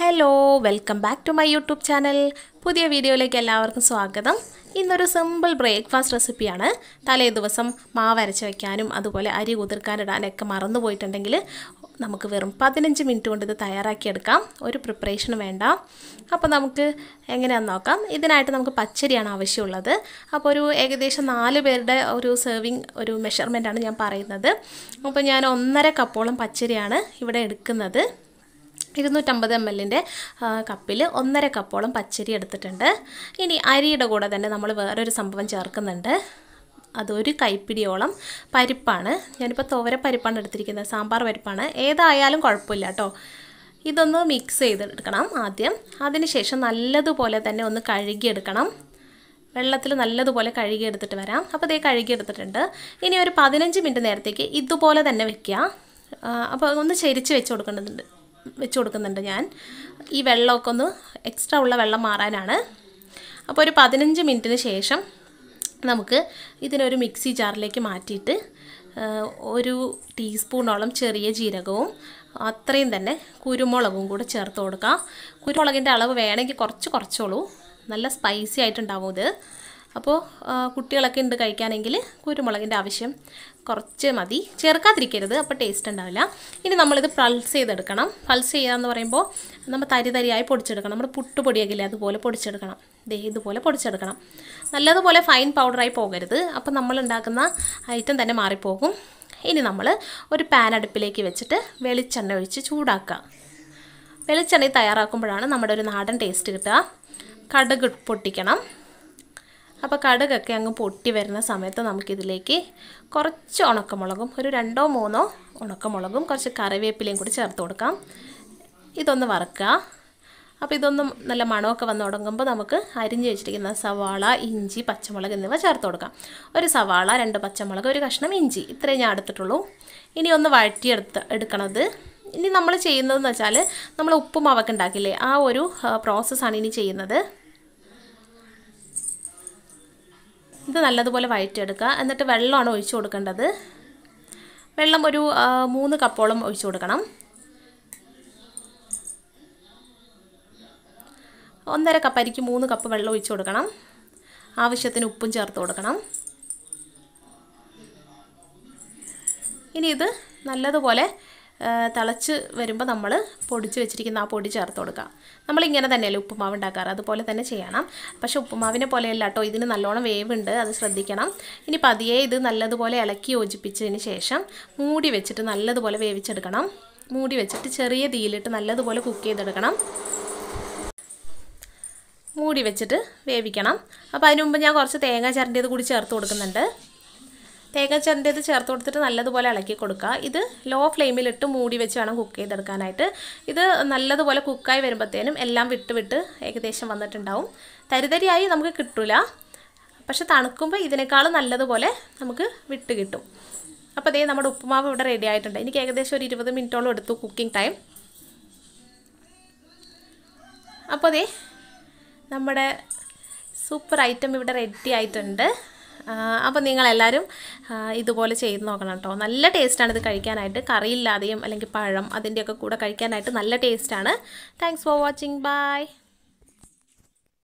hello welcome back to my YouTube channel പുതിയ വീഡിയോയിലേക്ക് എല്ലാവർക്കും സ്വാഗതം ഇന്നൊരു സിമ്പിൾ ബ്രേക്ക്ഫാസ്റ്റ് റെസിപ്പിയാണ് തലേ ദിവസം മാവ് അരച്ച് വയ്ക്കാനും അതുപോലെ അരി കുതിർക്കാനിടാനൊക്കെ മറന്നു പോയിട്ടുണ്ടെങ്കിൽ നമുക്ക് വെറും പതിനഞ്ച് മിനിറ്റ് കൊണ്ട് ഇത് തയ്യാറാക്കിയെടുക്കാം ഒരു പ്രിപ്പറേഷൻ വേണ്ട അപ്പോൾ നമുക്ക് എങ്ങനെയാന്ന് നോക്കാം ഇതിനായിട്ട് നമുക്ക് പച്ചരിയാണ് ആവശ്യമുള്ളത് അപ്പോൾ ഒരു ഏകദേശം നാല് പേരുടെ ഒരു സെർവിങ് ഒരു ആണ് ഞാൻ പറയുന്നത് അപ്പോൾ ഞാൻ ഒന്നര കപ്പോളം പച്ചരിയാണ് ഇവിടെ എടുക്കുന്നത് ഇരുന്നൂറ്റമ്പത് എം എല്ലിൻ്റെ കപ്പിൽ ഒന്നര കപ്പോളം പച്ചരി എടുത്തിട്ടുണ്ട് ഇനി അരിയുടെ കൂടെ തന്നെ നമ്മൾ വേറൊരു സംഭവം ചേർക്കുന്നുണ്ട് അതൊരു കൈപ്പിടിയോളം പരിപ്പാണ് ഞാനിപ്പോൾ തോര പരിപ്പാണ് എടുത്തിരിക്കുന്നത് സാമ്പാർ പരിപ്പാണ് ഏതായാലും കുഴപ്പമില്ല കേട്ടോ ഇതൊന്ന് മിക്സ് ചെയ്തെടുക്കണം ആദ്യം അതിനുശേഷം നല്ലതുപോലെ തന്നെ ഒന്ന് കഴുകിയെടുക്കണം വെള്ളത്തിൽ നല്ലതുപോലെ കഴുകിയെടുത്തിട്ട് വരാം അപ്പോൾ ഇതേ കഴുകിയെടുത്തിട്ടുണ്ട് ഇനി ഒരു പതിനഞ്ച് മിനിറ്റ് നേരത്തേക്ക് ഇതുപോലെ തന്നെ വെക്കുക അപ്പോൾ ഒന്ന് ചെരിച്ച് വെച്ച് കൊടുക്കേണ്ടതുണ്ട് വെച്ച് കൊടുക്കുന്നുണ്ട് ഞാൻ ഈ വെള്ളമൊക്കെ ഒന്ന് എക്സ്ട്രാ ഉള്ള വെള്ളം മാറാനാണ് അപ്പോൾ ഒരു പതിനഞ്ച് മിനിറ്റിന് ശേഷം നമുക്ക് ഇതിനൊരു മിക്സി ജാറിലേക്ക് മാറ്റിയിട്ട് ഒരു ടീസ്പൂണോളം ചെറിയ ജീരകവും അത്രയും തന്നെ കുരുമുളകും കൂടെ ചേർത്ത് കൊടുക്കാം കുരുമുളകിൻ്റെ അളവ് വേണമെങ്കിൽ കുറച്ച് കുറച്ചോളൂ നല്ല സ്പൈസി ആയിട്ടുണ്ടാവും ഇത് അപ്പോൾ കുട്ടികളൊക്കെ ഉണ്ട് കഴിക്കാനെങ്കിൽ കുരുമുളകിൻ്റെ ആവശ്യം കുറച്ച് മതി ചേർക്കാതിരിക്കരുത് അപ്പോൾ ടേസ്റ്റ് ഉണ്ടാവില്ല ഇനി നമ്മളിത് പൾസ് ചെയ്തെടുക്കണം പൾസ് ചെയ്യുക എന്ന് പറയുമ്പോൾ നമ്മൾ തരി തരിയായി പൊടിച്ചെടുക്കണം നമ്മൾ പുട്ട് അതുപോലെ പൊടിച്ചെടുക്കണം ദേ ഇതുപോലെ പൊടിച്ചെടുക്കണം നല്ലതുപോലെ ഫൈൻ പൗഡറായി പോകരുത് അപ്പോൾ നമ്മൾ ഉണ്ടാക്കുന്ന ഐറ്റം തന്നെ മാറിപ്പോകും ഇനി നമ്മൾ ഒരു പാൻ അടുപ്പിലേക്ക് വെച്ചിട്ട് വെളിച്ചെണ്ണ ഒഴിച്ച് ചൂടാക്കുക വെളിച്ചെണ്ണ തയ്യാറാക്കുമ്പോഴാണ് നമ്മുടെ ഒരു നാടൻ ടേസ്റ്റ് കിട്ടുക കടുക് പൊട്ടിക്കണം അപ്പോൾ കടുകൊക്കെ അങ്ങ് പൊട്ടി വരുന്ന സമയത്ത് നമുക്കിതിലേക്ക് കുറച്ച് ഉണക്കമുളകും ഒരു രണ്ടോ മൂന്നോ ഉണക്കമുളകും കുറച്ച് കറിവേപ്പിലയും കൂടി ചേർത്ത് കൊടുക്കാം ഇതൊന്ന് വറുക്കുക അപ്പോൾ ഇതൊന്നും നല്ല മണമൊക്കെ വന്ന് തുടങ്ങുമ്പോൾ നമുക്ക് അരിഞ്ഞ് വെച്ചിരിക്കുന്ന സവാള ഇഞ്ചി പച്ചമുളക് എന്നിവ ചേർത്ത് കൊടുക്കാം ഒരു സവാള രണ്ട് പച്ചമുളക് ഒരു കഷ്ണം ഇഞ്ചി ഇത്രയും ഞാൻ എടുത്തിട്ടുള്ളൂ ഇനി ഒന്ന് വഴറ്റിയെടുത്ത് എടുക്കണത് ഇനി നമ്മൾ ചെയ്യുന്നതെന്ന് വെച്ചാൽ നമ്മൾ മാവൊക്കെ ഉണ്ടാക്കില്ലേ ആ ഒരു പ്രോസസ്സാണ് ഇനി ചെയ്യുന്നത് ഇത് നല്ലതുപോലെ വഴറ്റിയെടുക്കുക എന്നിട്ട് വെള്ളമാണ് ഒഴിച്ചു കൊടുക്കേണ്ടത് വെള്ളം ഒരു മൂന്ന് കപ്പോളം ഒഴിച്ചു കൊടുക്കണം ഒന്നര കപ്പ് അരിക്ക് മൂന്ന് കപ്പ് വെള്ളം ഒഴിച്ചു കൊടുക്കണം ആവശ്യത്തിന് ഉപ്പും ചേർത്ത് കൊടുക്കണം ഇനി ഇത് നല്ലതുപോലെ തിളച്ച് വരുമ്പോൾ നമ്മൾ പൊടിച്ച് വെച്ചിരിക്കുന്ന ആ പൊടി ചേർത്ത് കൊടുക്കുക നമ്മളിങ്ങനെ തന്നെയല്ലേ ഉപ്പുമാവ് ഉണ്ടാക്കാറ് അതുപോലെ തന്നെ ചെയ്യണം പക്ഷേ ഉപ്പുമാവിനെ പോലെയല്ല കേട്ടോ ഇതിന് നല്ലോണം വേവുണ്ട് അത് ശ്രദ്ധിക്കണം ഇനി പതിയെ ഇത് നല്ലതുപോലെ ഇളക്കി യോജിപ്പിച്ചതിന് ശേഷം മൂടി വെച്ചിട്ട് നല്ലതുപോലെ വേവിച്ചെടുക്കണം മൂടി വെച്ചിട്ട് ചെറിയ തീയിലിട്ട് നല്ലതുപോലെ കുക്ക് ചെയ്തെടുക്കണം മൂടി വെച്ചിട്ട് വേവിക്കണം അപ്പോൾ അതിനുമുമ്പ് ഞാൻ കുറച്ച് തേങ്ങ ചരണ്ടിയത് കൂടി ചേർത്ത് കൊടുക്കുന്നുണ്ട് തേങ്ങ ചെറിയത് ചേർത്ത് കൊടുത്തിട്ട് നല്ലതുപോലെ ഇളക്കി കൊടുക്കുക ഇത് ലോ ഫ്ലെയിമിലിട്ട് മൂടി വെച്ച് വേണം കുക്ക് ചെയ്തെടുക്കാനായിട്ട് ഇത് നല്ലതുപോലെ കുക്കായി വരുമ്പോഴത്തേനും എല്ലാം വിട്ട് വിട്ട് ഏകദേശം വന്നിട്ടുണ്ടാവും തരിതരിയായി നമുക്ക് കിട്ടില്ല പക്ഷെ തണുക്കുമ്പോൾ ഇതിനേക്കാൾ നല്ലതുപോലെ നമുക്ക് വിട്ട് കിട്ടും അപ്പോൾ അതേ നമ്മുടെ ഉപ്പുമാവ് ഇവിടെ റെഡി ആയിട്ടുണ്ട് എനിക്ക് ഏകദേശം ഒരു ഇരുപത് മിനിറ്റോളം എടുത്തു കുക്കിംഗ് ടൈം അപ്പോൾ അതേ നമ്മുടെ സൂപ്പർ ഐറ്റം ഇവിടെ റെഡി ആയിട്ടുണ്ട് അപ്പോൾ നിങ്ങളെല്ലാവരും ഇതുപോലെ ചെയ്ത് നോക്കണം കേട്ടോ നല്ല ടേസ്റ്റാണ് ഇത് കഴിക്കാനായിട്ട് കറിയില്ലാതെയും അല്ലെങ്കിൽ പഴം അതിൻ്റെയൊക്കെ കൂടെ കഴിക്കാനായിട്ട് നല്ല ടേസ്റ്റാണ് താങ്ക്സ് ഫോർ വാച്ചിങ് ബൈ